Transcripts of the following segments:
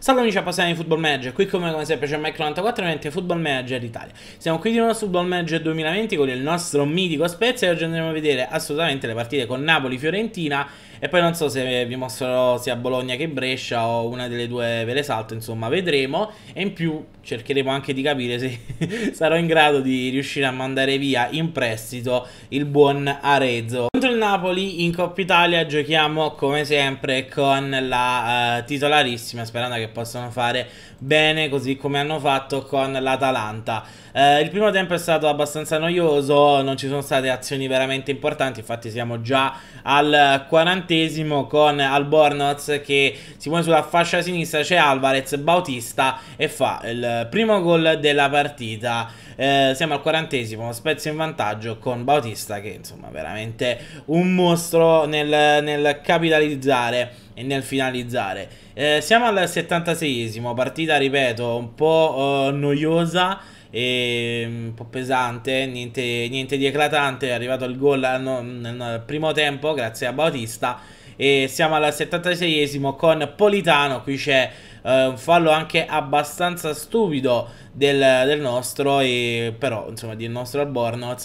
Salve amici appassionati di Football Manager, qui come, come sempre c'è Mike94 20 Football Manager Italia. Siamo qui di nuovo su Football Manager 2020 con il nostro mitico Spezia e oggi andremo a vedere assolutamente le partite con Napoli-Fiorentina e poi non so se vi mostrerò sia Bologna che Brescia o una delle due ve le salto, insomma vedremo. E in più cercheremo anche di capire se sarò in grado di riuscire a mandare via in prestito il buon Arezzo. Contro il Napoli in Coppa Italia giochiamo come sempre con la uh, titolarissima, sperando che possano fare bene così come hanno fatto con l'Atalanta. Uh, il primo tempo è stato abbastanza noioso, non ci sono state azioni veramente importanti, infatti siamo già al 40 ottantesimo con Albornoz che si muove sulla fascia sinistra, c'è Alvarez, Bautista e fa il primo gol della partita. Eh, siamo al quarantesimo, spezzo in vantaggio con Bautista che insomma veramente un mostro nel, nel capitalizzare e nel finalizzare. Eh, siamo al 76esimo, partita ripeto un po' eh, noiosa e mm, un po' pesante, niente, niente di eclatante, è arrivato il gol nel primo tempo grazie a Bautista e siamo al 76esimo con Politano, qui c'è eh, un fallo anche abbastanza stupido del, del nostro, e, però insomma del nostro al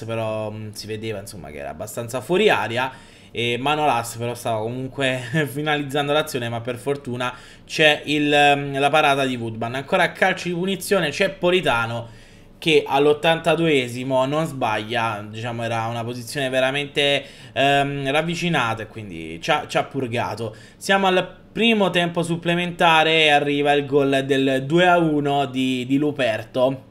però mh, mm, si vedeva insomma che era abbastanza fuori aria e Manolas però stava comunque finalizzando l'azione ma per fortuna c'è mm, la parata di Woodman ancora a calcio di punizione c'è Politano che all'82esimo non sbaglia, diciamo era una posizione veramente ehm, ravvicinata e quindi ci ha, ci ha purgato. Siamo al primo tempo supplementare e arriva il gol del 2-1 di, di Luperto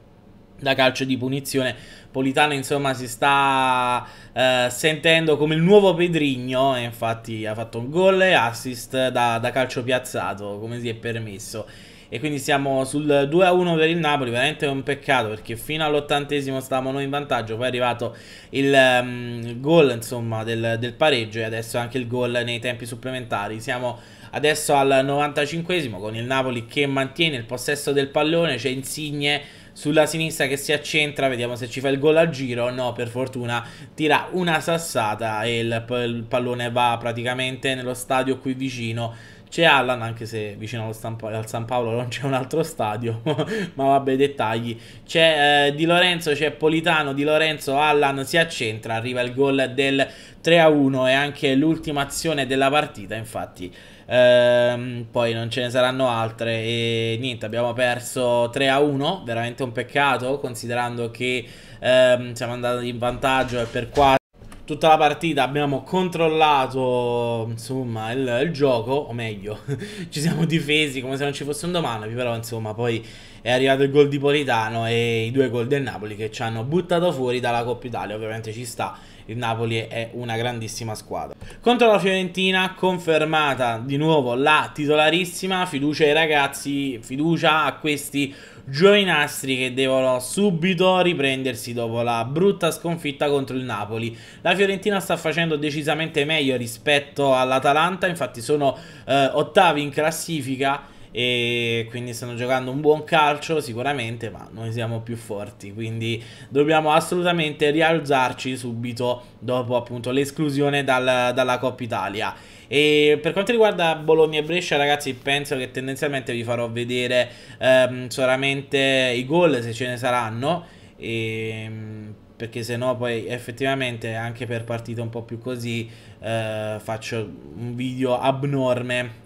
da calcio di punizione. Politano insomma si sta eh, sentendo come il nuovo Pedrigno e infatti ha fatto un gol e assist da, da calcio piazzato come si è permesso. E quindi siamo sul 2-1 per il Napoli, veramente un peccato perché fino all'ottantesimo stavamo noi in vantaggio, poi è arrivato il um, gol insomma, del, del pareggio e adesso anche il gol nei tempi supplementari. Siamo adesso al 95esimo con il Napoli che mantiene il possesso del pallone, c'è Insigne sulla sinistra che si accentra, vediamo se ci fa il gol al giro, no per fortuna tira una sassata e il, il pallone va praticamente nello stadio qui vicino c'è Allan, anche se vicino al San Paolo non c'è un altro stadio, ma vabbè, dettagli. C'è eh, Di Lorenzo, c'è Politano, Di Lorenzo, Allan si accentra, arriva il gol del 3-1 e anche l'ultima azione della partita, infatti. Ehm, poi non ce ne saranno altre e niente, abbiamo perso 3-1, veramente un peccato considerando che ehm, siamo andati in vantaggio e per 4 tutta la partita abbiamo controllato insomma il, il gioco, o meglio, ci siamo difesi come se non ci fosse un domani, però insomma poi è arrivato il gol di Politano e i due gol del Napoli che ci hanno buttato fuori dalla Coppa Italia, ovviamente ci sta, il Napoli è una grandissima squadra. Contro la Fiorentina confermata di nuovo la titolarissima, fiducia ai ragazzi, fiducia a questi giovinastri che devono subito riprendersi dopo la brutta sconfitta contro il Napoli. La Fiorentina sta facendo decisamente meglio rispetto all'Atalanta, infatti sono eh, ottavi in classifica e quindi stanno giocando un buon calcio sicuramente, ma noi siamo più forti, quindi dobbiamo assolutamente rialzarci subito dopo appunto l'esclusione dal, dalla Coppa Italia. E per quanto riguarda Bologna e Brescia, ragazzi, penso che tendenzialmente vi farò vedere ehm, solamente i gol se ce ne saranno. E, ehm, perché se no poi effettivamente anche per partite un po' più così eh, faccio un video abnorme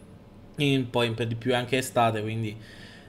in, poi per di più anche estate, quindi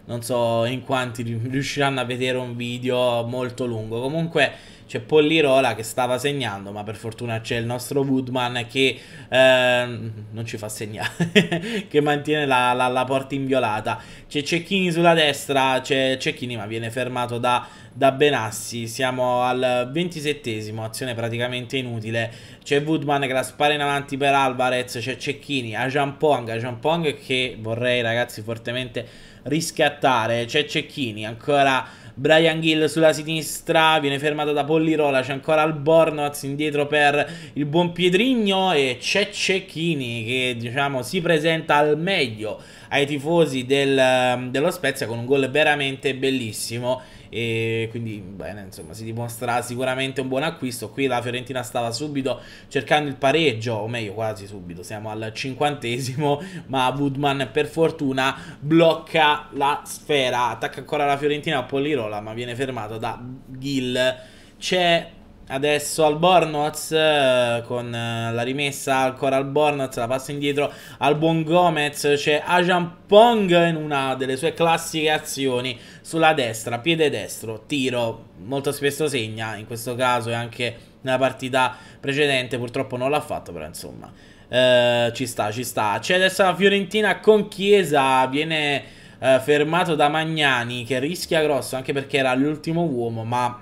non so in quanti riusciranno a vedere un video molto lungo. Comunque c'è Pollirola che stava segnando, ma per fortuna c'è il nostro Woodman che ehm, non ci fa segnare, che mantiene la, la, la, porta inviolata. C'è Cecchini sulla destra, c'è Cecchini ma viene fermato da, da Benassi, siamo al ventisettesimo, azione praticamente inutile. C'è Woodman che la spara in avanti per Alvarez, c'è Cecchini, Ajan Pong, Ajan Pong che vorrei ragazzi fortemente riscattare, c'è Cecchini ancora Brian Gill sulla sinistra, viene fermato da Pollirola, c'è ancora il Bornoz indietro per il buon Pietrigno e c'è Cecchini che diciamo si presenta al meglio ai tifosi del, dello Spezia con un gol veramente bellissimo e quindi bene, insomma, si dimostra sicuramente un buon acquisto. Qui la Fiorentina stava subito cercando il pareggio, o meglio quasi subito, siamo al cinquantesimo, ma Woodman per fortuna blocca la sfera, attacca ancora la Fiorentina a Polirola, ma viene fermato da Gil. C'è Adesso al Bornoz eh, con eh, la rimessa ancora al Bornoz, la passa indietro al buon Gomez, c'è Ajan Pong in una delle sue classiche azioni sulla destra, piede destro, tiro, molto spesso segna, in questo caso e anche nella partita precedente purtroppo non l'ha fatto, però insomma eh, ci sta, ci sta. C'è adesso la Fiorentina con Chiesa, viene eh, fermato da Magnani che rischia grosso anche perché era l'ultimo uomo, ma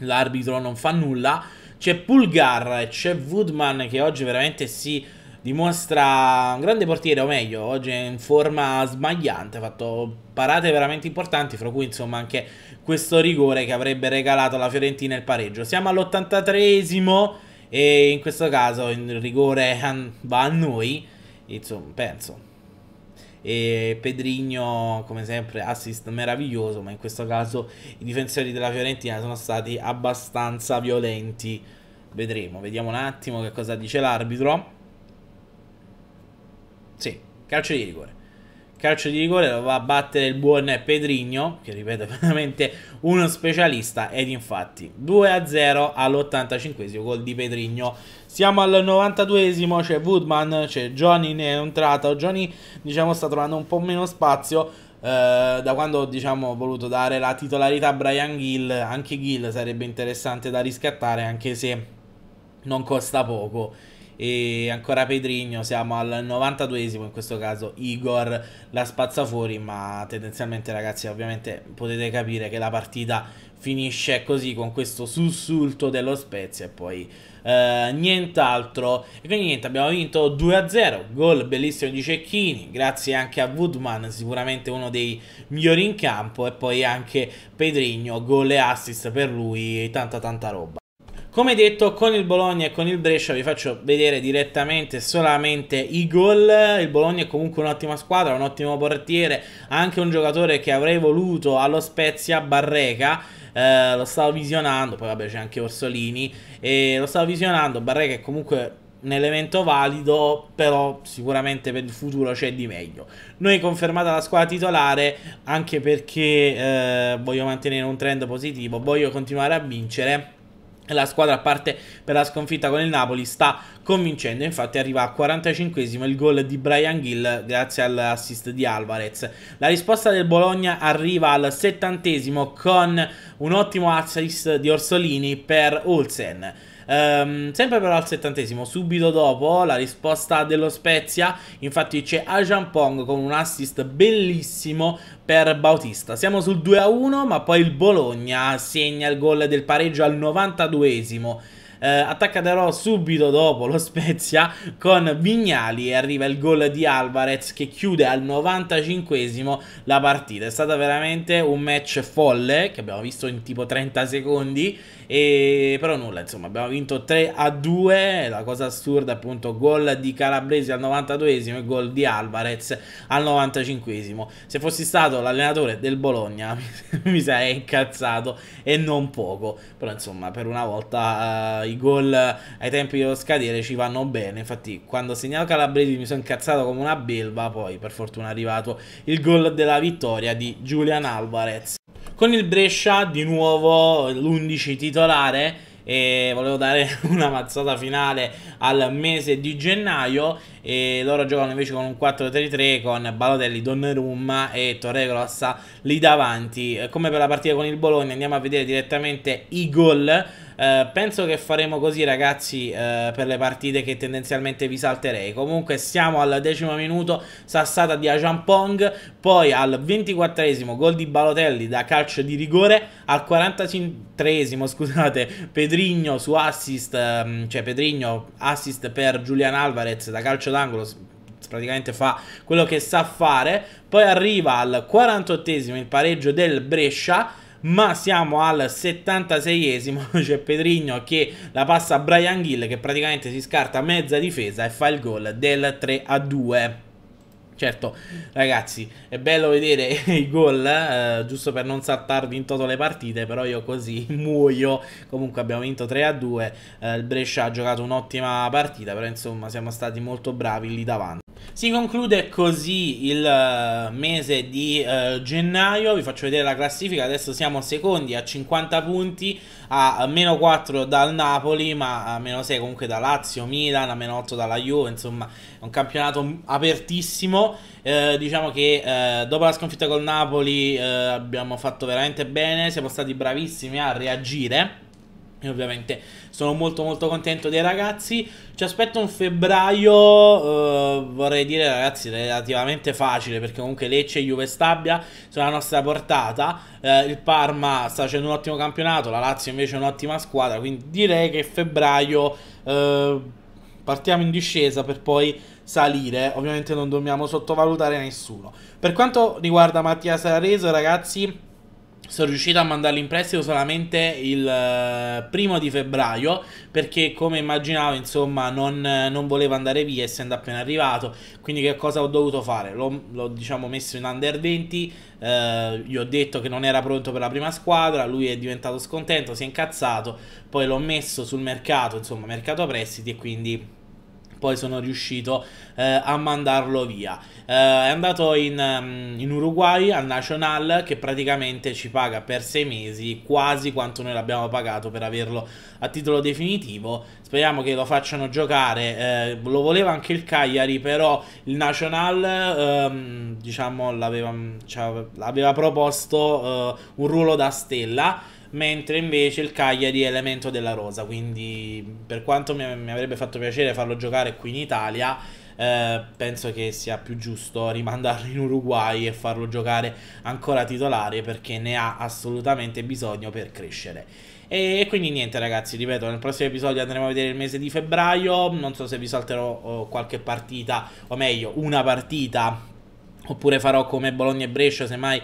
l'arbitro non fa nulla. C'è Pulgar e c'è Woodman che oggi veramente si dimostra un grande portiere, o meglio, oggi è in forma smagliante, ha fatto parate veramente importanti, fra cui insomma anche questo rigore che avrebbe regalato alla Fiorentina il pareggio. Siamo all'83esimo e in questo caso il rigore va a noi, insomma, penso e Pedrigno come sempre assist meraviglioso ma in questo caso i difensori della Fiorentina sono stati abbastanza violenti vedremo vediamo un attimo che cosa dice l'arbitro sì calcio di rigore calcio di rigore lo va a battere il buon Pedrigno che ripeto è veramente uno specialista ed infatti 2 a 0 all'85 gol di Pedrigno siamo al 92esimo, c'è Woodman, c'è Johnny ne è entrato. Johnny diciamo sta trovando un po' meno spazio. Uh, da quando diciamo ho voluto dare la titolarità a Brian Gill, anche Gill sarebbe interessante da riscattare anche se non costa poco e ancora Pedrigno, siamo al 92esimo in questo caso Igor la spazza fuori, ma tendenzialmente ragazzi ovviamente potete capire che la partita finisce così con questo sussulto dello Spezia e poi eh, nient'altro. E quindi niente, abbiamo vinto 2-0, gol bellissimo di Cecchini, grazie anche a Woodman, sicuramente uno dei migliori in campo e poi anche Pedrigno, gol e assist per lui, tanta tanta roba. Come detto, con il Bologna e con il Brescia vi faccio vedere direttamente solamente i gol. Il Bologna è comunque un'ottima squadra, un ottimo portiere, anche un giocatore che avrei voluto allo Spezia Barreca. Eh, lo stavo visionando, poi vabbè c'è anche Orsolini. E lo stavo visionando, Barreca è comunque un elemento valido, però sicuramente per il futuro c'è di meglio. Noi confermata la squadra titolare anche perché eh, voglio mantenere un trend positivo, voglio continuare a vincere la squadra, a parte per la sconfitta con il Napoli, sta convincendo. Infatti arriva al 45 esimo il gol di Brian Gill grazie all'assist di Alvarez. La risposta del Bologna arriva al 70 con un ottimo assist di Orsolini per Olsen. Um, sempre però al settantesimo, subito dopo la risposta dello Spezia, infatti c'è Ajan Pong con un assist bellissimo per Bautista. Siamo sul 2-1, ma poi il Bologna segna il gol del pareggio al 92esimo. Eh, attacca però subito dopo lo Spezia con Vignali e arriva il gol di Alvarez che chiude al 95esimo la partita. È stato veramente un match folle che abbiamo visto in tipo 30 secondi e però nulla, insomma, abbiamo vinto 3 a 2. La cosa assurda, appunto, gol di Calabresi al 92esimo e gol di Alvarez al 95esimo. Se fossi stato l'allenatore del Bologna, mi sarei incazzato e non poco. Però, insomma, per una volta uh, i gol ai tempi dello scadere ci vanno bene. Infatti, quando ho segnato Calabresi mi sono incazzato come una belva. Poi, per fortuna, è arrivato il gol della vittoria di Julian Alvarez. Con il Brescia di nuovo l'11 titolare e volevo dare una mazzata finale al mese di gennaio e loro giocano invece con un 4-3-3 con Balotelli, Donnarumma e Torre Grossa lì davanti. Come per la partita con il Bologna andiamo a vedere direttamente i gol eh, penso che faremo così ragazzi eh, per le partite che tendenzialmente vi salterei. Comunque siamo al decimo minuto, sassata di Ajampong, poi al ventiquattresimo gol di Balotelli da calcio di rigore, al 45 scusate Pedrigno su assist, ehm, cioè Pedrigno assist per Julian Alvarez da calcio d'angolo praticamente fa quello che sa fare. Poi arriva al 48esimo il pareggio del Brescia ma siamo al 76esimo, c'è Pedrigno che la passa a Brian Gill che praticamente si scarta mezza difesa e fa il gol del 3 a 2. Certo, ragazzi, è bello vedere i gol, eh, giusto per non saltarvi in toto le partite, però io così muoio. Comunque abbiamo vinto 3-2, eh, il Brescia ha giocato un'ottima partita, però insomma siamo stati molto bravi lì davanti. Si conclude così il eh, mese di eh, gennaio, vi faccio vedere la classifica, adesso siamo secondi a 50 punti, a meno 4 dal Napoli, ma a meno 6 comunque da Lazio, Milan, a meno 8 dalla Juve, insomma è un campionato apertissimo eh, diciamo che eh, dopo la sconfitta col Napoli eh, abbiamo fatto veramente bene, siamo stati bravissimi a reagire. E ovviamente sono molto molto contento dei ragazzi. Ci aspetto un febbraio, eh, vorrei dire ragazzi, relativamente facile perché comunque Lecce e Juve Stabia sono la nostra portata. Eh, il Parma sta facendo un ottimo campionato, la Lazio invece è un'ottima squadra, quindi direi che febbraio eh, partiamo in discesa per poi salire, ovviamente non dobbiamo sottovalutare nessuno. Per quanto riguarda Mattia Sarareso, ragazzi, sono riuscito a mandarlo in prestito solamente il eh, primo di febbraio perché come immaginavo insomma non, non voleva andare via essendo appena arrivato quindi che cosa ho dovuto fare? L'ho, diciamo messo in under 20 eh, gli ho detto che non era pronto per la prima squadra lui è diventato scontento, si è incazzato poi l'ho messo sul mercato insomma mercato prestiti e quindi poi sono riuscito eh, a mandarlo via. Eh, è andato in, mm, in, Uruguay al Nacional che praticamente ci paga per sei mesi quasi quanto noi l'abbiamo pagato per averlo a titolo definitivo. Speriamo che lo facciano giocare, eh, lo voleva anche il Cagliari, però il Nacional ehm, diciamo, l'aveva, mm, cioè, proposto eh, un ruolo da stella mentre invece il Cagliari è elemento della rosa, quindi per quanto mi, mi avrebbe fatto piacere farlo giocare qui in Italia, eh, penso che sia più giusto rimandarlo in Uruguay e farlo giocare ancora titolare perché ne ha assolutamente bisogno per crescere. E quindi niente ragazzi, ripeto, nel prossimo episodio andremo a vedere il mese di febbraio, non so se vi salterò oh, qualche partita, o meglio, una partita, oppure farò come Bologna e Brescia, semmai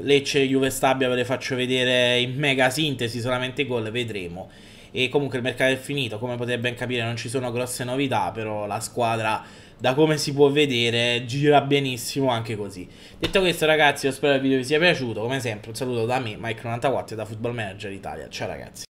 Lecce Juve Stabia ve le faccio vedere in mega sintesi, solamente gol, vedremo. E comunque il mercato è finito, come potete ben capire non ci sono grosse novità, però la squadra da come si può vedere gira benissimo anche così. Detto questo ragazzi, io spero che il video vi sia piaciuto, come sempre un saluto da me, Mike94 e da Football Manager Italia. Ciao ragazzi.